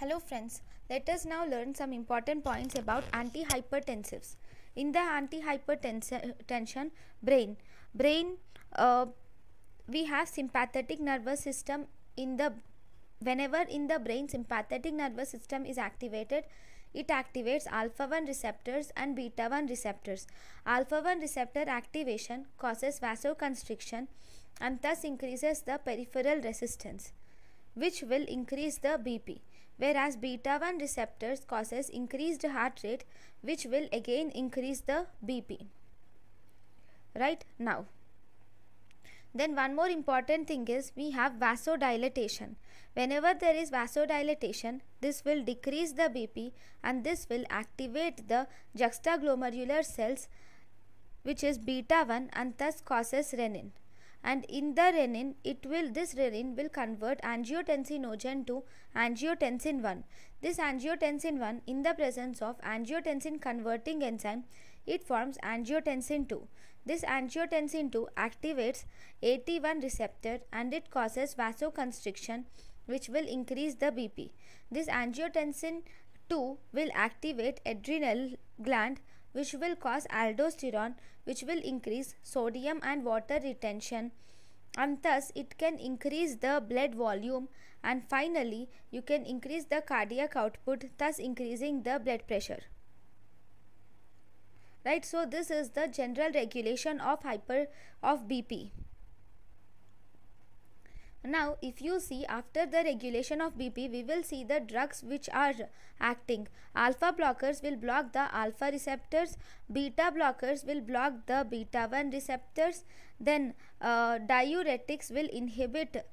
Hello friends, let us now learn some important points about antihypertensives. In the antihypertension brain, brain uh, we have sympathetic nervous system in the whenever in the brain sympathetic nervous system is activated it activates alpha 1 receptors and beta 1 receptors alpha 1 receptor activation causes vasoconstriction and thus increases the peripheral resistance which will increase the bp whereas beta 1 receptors causes increased heart rate which will again increase the BP. Right now. Then one more important thing is we have vasodilatation. Whenever there is vasodilatation, this will decrease the BP and this will activate the juxtaglomerular cells which is beta 1 and thus causes renin and in the renin it will this renin will convert angiotensinogen to angiotensin 1 this angiotensin 1 in the presence of angiotensin converting enzyme it forms angiotensin 2 this angiotensin 2 activates AT1 receptor and it causes vasoconstriction which will increase the BP this angiotensin 2 will activate adrenal gland which will cause aldosterone which will increase sodium and water retention and thus it can increase the blood volume and finally you can increase the cardiac output thus increasing the blood pressure right so this is the general regulation of hyper of bp now if you see after the regulation of BP we will see the drugs which are acting. Alpha blockers will block the alpha receptors, beta blockers will block the beta 1 receptors, then uh, diuretics will inhibit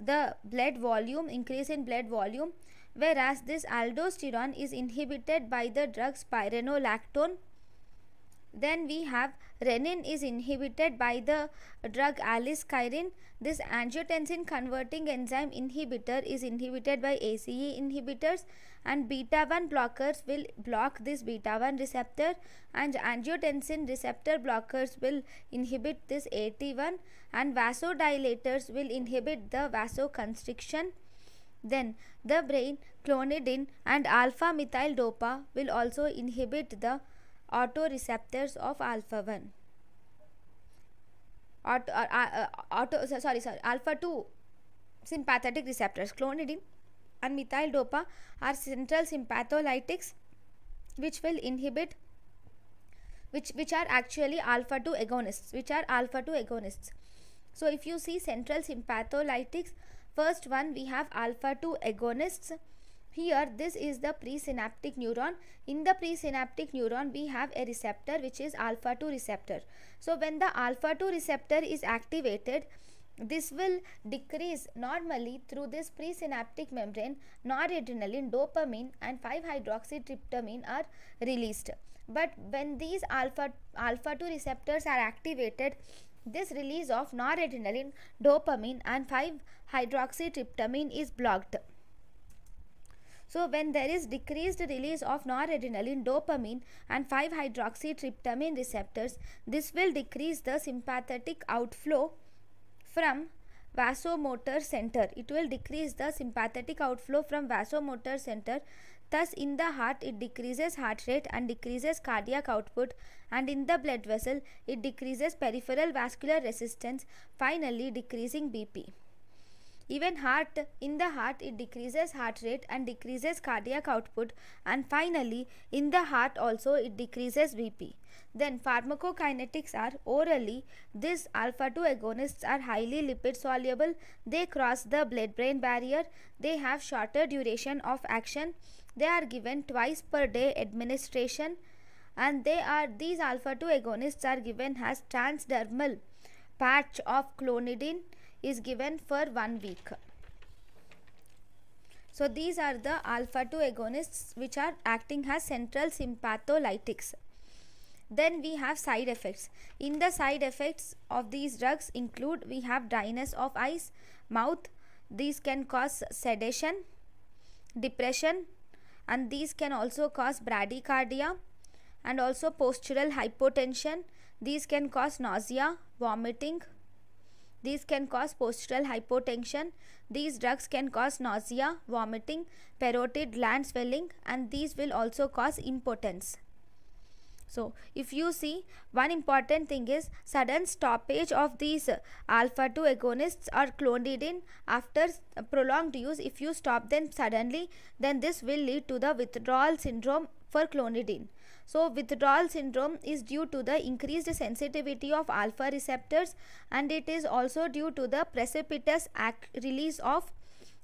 the blood volume, increase in blood volume whereas this aldosterone is inhibited by the drugs pyrenolactone. Then we have renin is inhibited by the drug alliskirin. This angiotensin converting enzyme inhibitor is inhibited by ACE inhibitors and beta-1 blockers will block this beta-1 receptor and angiotensin receptor blockers will inhibit this AT1 and vasodilators will inhibit the vasoconstriction. Then the brain clonidine and alpha methyl dopa will also inhibit the autoreceptors of alpha 1 auto, uh, uh, uh auto sorry sorry alpha 2 sympathetic receptors clonidine and methyl dopa are central sympatholytics which will inhibit which which are actually alpha 2 agonists which are alpha 2 agonists so if you see central sympatholytics first one we have alpha 2 agonists here this is the presynaptic neuron. In the presynaptic neuron we have a receptor which is alpha 2 receptor. So when the alpha 2 receptor is activated this will decrease normally through this presynaptic membrane noradrenaline, dopamine and 5-hydroxytryptamine are released. But when these alpha alpha 2 receptors are activated this release of noradrenaline, dopamine and 5-hydroxytryptamine is blocked. So when there is decreased release of noradrenaline, dopamine and 5-hydroxytryptamine receptors, this will decrease the sympathetic outflow from vasomotor center. It will decrease the sympathetic outflow from vasomotor center. Thus in the heart it decreases heart rate and decreases cardiac output and in the blood vessel it decreases peripheral vascular resistance finally decreasing BP. Even heart in the heart it decreases heart rate and decreases cardiac output and finally in the heart also it decreases BP. Then pharmacokinetics are orally these alpha 2 agonists are highly lipid soluble they cross the blood brain barrier they have shorter duration of action they are given twice per day administration and they are these alpha 2 agonists are given as transdermal patch of clonidine is given for one week. So these are the alpha 2 agonists which are acting as central sympatholytics. Then we have side effects. In the side effects of these drugs include we have dryness of eyes, mouth. These can cause sedation, depression and these can also cause bradycardia and also postural hypotension. These can cause nausea, vomiting, these can cause postural hypotension. These drugs can cause nausea, vomiting, parotid gland swelling and these will also cause impotence. So, if you see, one important thing is sudden stoppage of these uh, alpha-2 agonists or clonidine after uh, prolonged use. If you stop them suddenly, then this will lead to the withdrawal syndrome for clonidine. So withdrawal syndrome is due to the increased sensitivity of alpha receptors and it is also due to the precipitous release of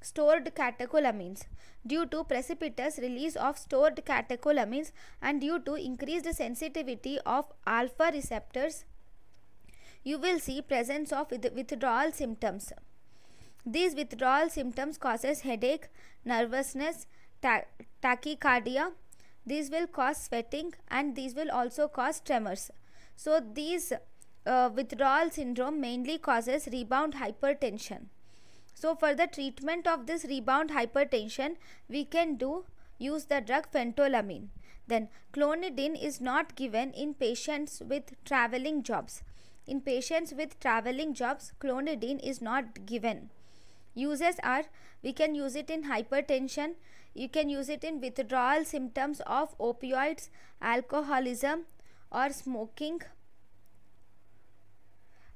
stored catecholamines due to precipitous release of stored catecholamines and due to increased sensitivity of alpha receptors you will see presence of withdrawal symptoms these withdrawal symptoms causes headache nervousness tachycardia these will cause sweating and these will also cause tremors so these uh, withdrawal syndrome mainly causes rebound hypertension so for the treatment of this rebound hypertension we can do use the drug phentolamine then clonidine is not given in patients with traveling jobs in patients with traveling jobs clonidine is not given uses are we can use it in hypertension you can use it in withdrawal symptoms of opioids, alcoholism or smoking.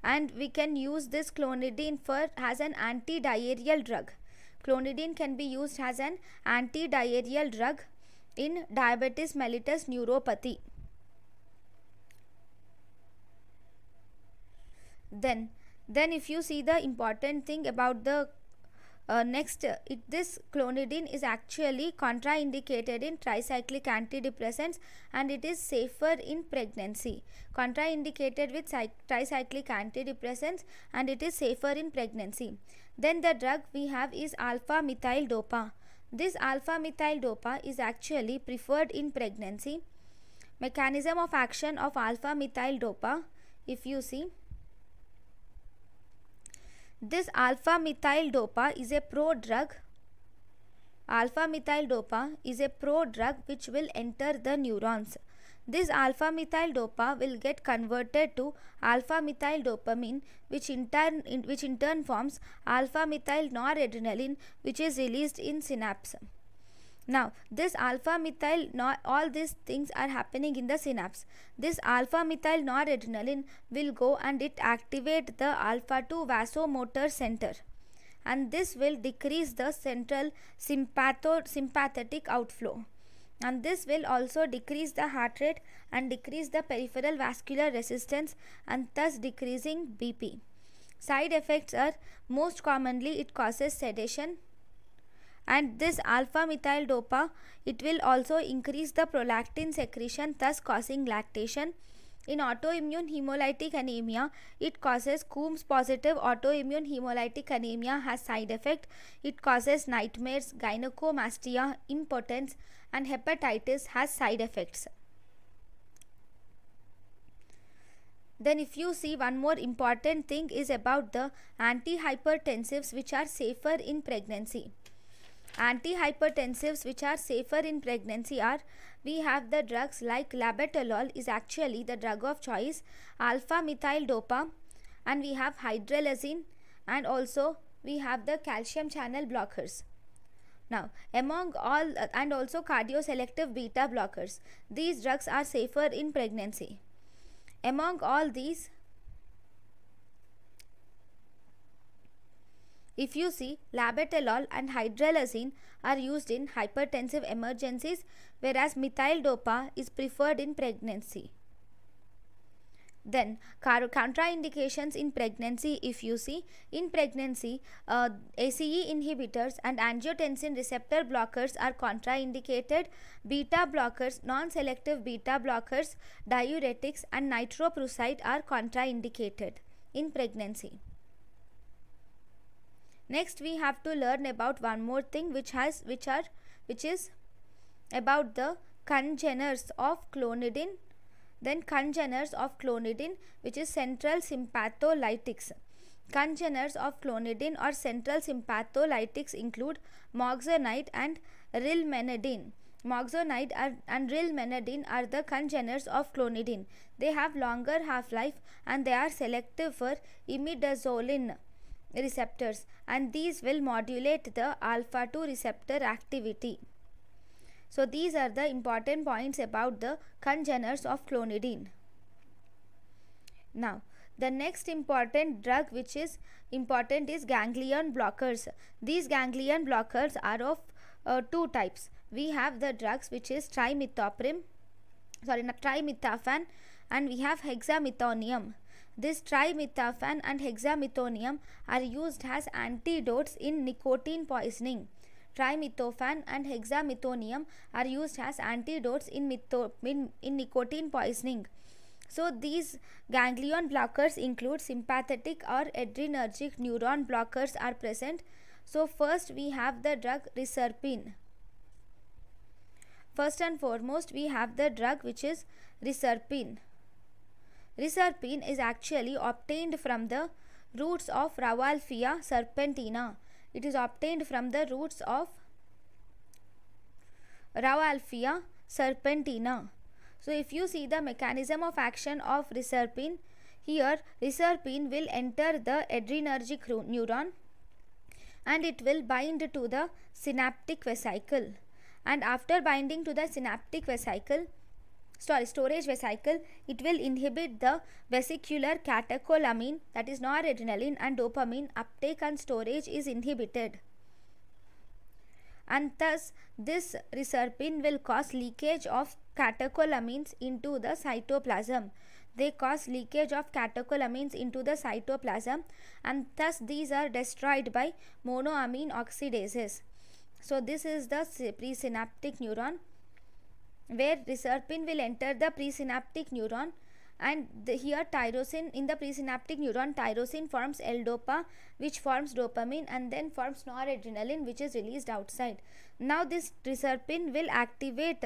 And we can use this clonidine for as an anti-diarrheal drug. Clonidine can be used as an anti-diarrheal drug in diabetes mellitus neuropathy. Then, then if you see the important thing about the uh, next, uh, it, this clonidine is actually contraindicated in tricyclic antidepressants and it is safer in pregnancy. Contraindicated with tricyclic antidepressants and it is safer in pregnancy. Then the drug we have is alpha methyl dopa. This alpha methyl dopa is actually preferred in pregnancy. Mechanism of action of alpha methyl dopa, if you see, this alpha methyl dopa is a pro drug. Alpha methyl dopa is a pro drug which will enter the neurons. This alpha methyl dopa will get converted to alpha methyl dopamine which in turn, in, which in turn forms alpha methyl noradrenaline which is released in synapse. Now, this alpha methyl, not all these things are happening in the synapse. This alpha methyl noradrenaline will go and it activate the alpha 2 vasomotor center and this will decrease the central sympathetic outflow and this will also decrease the heart rate and decrease the peripheral vascular resistance and thus decreasing BP. Side effects are most commonly it causes sedation, and this alpha methyl dopa it will also increase the prolactin secretion thus causing lactation in autoimmune hemolytic anemia it causes coombs positive autoimmune hemolytic anemia has side effect it causes nightmares gynecomastia impotence and hepatitis has side effects then if you see one more important thing is about the antihypertensives which are safer in pregnancy Antihypertensives which are safer in pregnancy are we have the drugs like labetalol is actually the drug of choice, alpha methyl dopa and we have hydralazine and also we have the calcium channel blockers. Now, among all uh, and also cardioselective beta blockers, these drugs are safer in pregnancy. Among all these, If you see, labetalol and hydralazine are used in hypertensive emergencies whereas methyldopa is preferred in pregnancy. Then contraindications in pregnancy if you see in pregnancy uh, ACE inhibitors and angiotensin receptor blockers are contraindicated beta blockers non-selective beta blockers diuretics and nitroprusside are contraindicated in pregnancy. Next we have to learn about one more thing which has which are which is about the congeners of clonidine then congeners of clonidine which is central sympatholytics. Congeners of clonidine or central sympatholytics include moxonide and rilmenidine. Moxonide and rilmenidine are the congeners of clonidine. They have longer half-life and they are selective for imidazolin receptors and these will modulate the alpha 2 receptor activity. So these are the important points about the congeners of clonidine. Now the next important drug which is important is ganglion blockers. These ganglion blockers are of uh, two types. We have the drugs which is trimethoprim, sorry, trimethaphan and we have hexamethonium. This trimethaphan and hexamethonium are used as antidotes in nicotine poisoning. Trimethophan and hexamethonium are used as antidotes in, in, in nicotine poisoning. So these ganglion blockers include sympathetic or adrenergic neuron blockers are present. So first we have the drug reserpine. First and foremost we have the drug which is reserpine. Reserpine is actually obtained from the roots of Ravalfia serpentina. It is obtained from the roots of Ravalfia serpentina. So if you see the mechanism of action of reserpine, here reserpine will enter the adrenergic neuron and it will bind to the synaptic vesicle. And after binding to the synaptic vesicle, sorry, storage vesicle, it will inhibit the vesicular catecholamine that is noradrenaline and dopamine uptake and storage is inhibited. And thus this reserpine will cause leakage of catecholamines into the cytoplasm. They cause leakage of catecholamines into the cytoplasm and thus these are destroyed by monoamine oxidases. So this is the presynaptic neuron where reserpine will enter the presynaptic neuron and the, here tyrosine in the presynaptic neuron tyrosine forms L-dopa which forms dopamine and then forms noradrenaline which is released outside. Now this reserpine will activate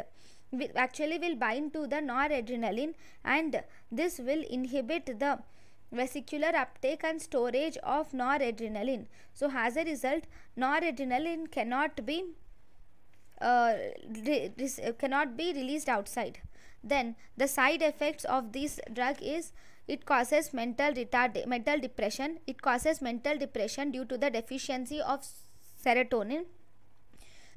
will actually will bind to the noradrenaline and this will inhibit the vesicular uptake and storage of noradrenaline. So as a result noradrenaline cannot be uh, uh, cannot be released outside. Then the side effects of this drug is it causes mental retard mental depression. It causes mental depression due to the deficiency of serotonin.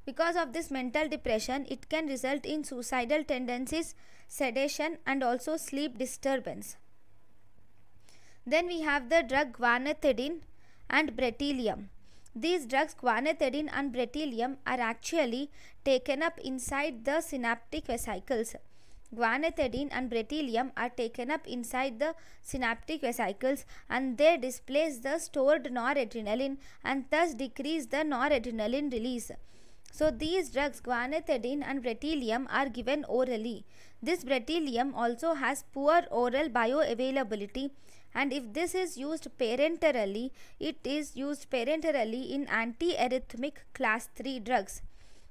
Because of this mental depression, it can result in suicidal tendencies, sedation and also sleep disturbance. Then we have the drug guanethidine and bretelium. These drugs guanethidine and beryllium are actually taken up inside the synaptic vesicles. Guanethidine and beryllium are taken up inside the synaptic vesicles and they displace the stored noradrenaline and thus decrease the noradrenaline release. So these drugs guanethidine and beryllium are given orally. This beryllium also has poor oral bioavailability and if this is used parenterally, it is used parenterally in antiarrhythmic class 3 drugs.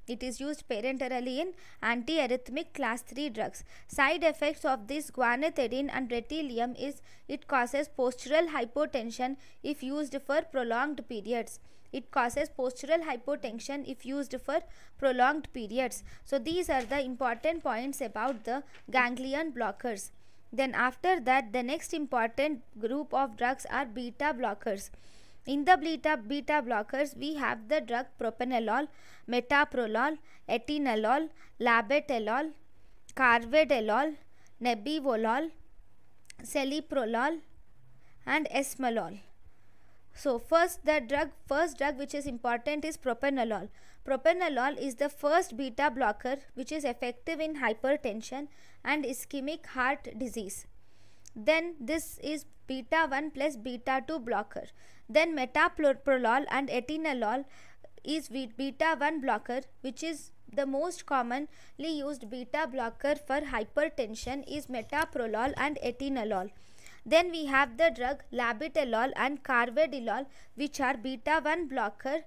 It is used parenterally in antiarrhythmic class 3 drugs. Side effects of this guanethidine and retilium is it causes postural hypotension if used for prolonged periods. It causes postural hypotension if used for prolonged periods. So these are the important points about the ganglion blockers. Then after that the next important group of drugs are beta blockers. In the beta, beta blockers we have the drug propanolol, metoprolol, etinolol, labetalol, carvedilol, nebivolol, celiprolol and esmolol. So first the drug, first drug which is important is propranolol. Propranolol is the first beta blocker which is effective in hypertension and ischemic heart disease. Then this is beta 1 plus beta 2 blocker. Then metoprolol and etinolol is beta 1 blocker which is the most commonly used beta blocker for hypertension is metoprolol and etinolol. Then we have the drug labetalol and carvedilol which are beta-1 blocker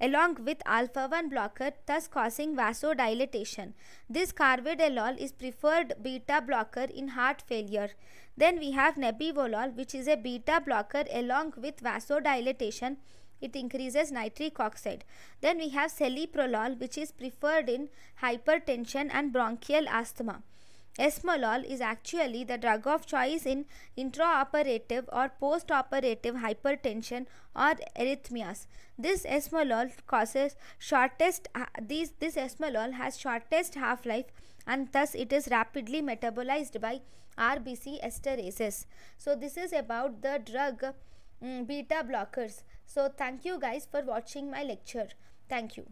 along with alpha-1 blocker thus causing vasodilatation. This carvedilol is preferred beta blocker in heart failure. Then we have nebivolol which is a beta blocker along with vasodilatation. It increases nitric oxide. Then we have celiprolol which is preferred in hypertension and bronchial asthma. Esmolol is actually the drug of choice in intraoperative or postoperative hypertension or arrhythmias. This esmolol causes shortest uh, this this esmolol has shortest half life and thus it is rapidly metabolized by RBC esterases. So this is about the drug um, beta blockers. So thank you guys for watching my lecture. Thank you.